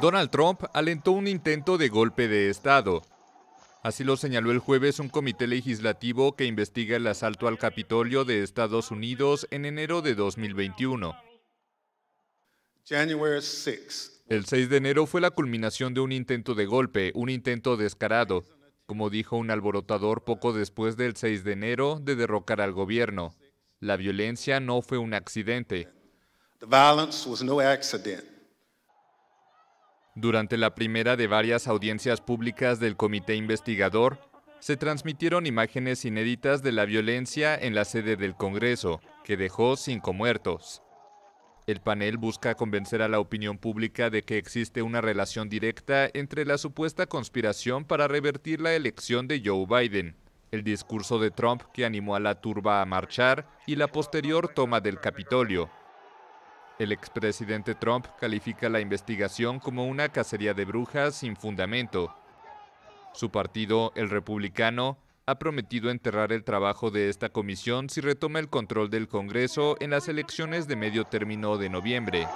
Donald Trump alentó un intento de golpe de Estado. Así lo señaló el jueves un comité legislativo que investiga el asalto al Capitolio de Estados Unidos en enero de 2021. El 6 de enero fue la culminación de un intento de golpe, un intento descarado, como dijo un alborotador poco después del 6 de enero de derrocar al gobierno. La violencia no fue un accidente, The violence was no accident. Durante la primera de varias audiencias públicas del comité investigador, se transmitieron imágenes inéditas de la violencia en la sede del Congreso, que dejó cinco muertos. El panel busca convencer a la opinión pública de que existe una relación directa entre la supuesta conspiración para revertir la elección de Joe Biden, el discurso de Trump que animó a la turba a marchar y la posterior toma del Capitolio. El expresidente Trump califica la investigación como una cacería de brujas sin fundamento. Su partido, el Republicano, ha prometido enterrar el trabajo de esta comisión si retoma el control del Congreso en las elecciones de medio término de noviembre.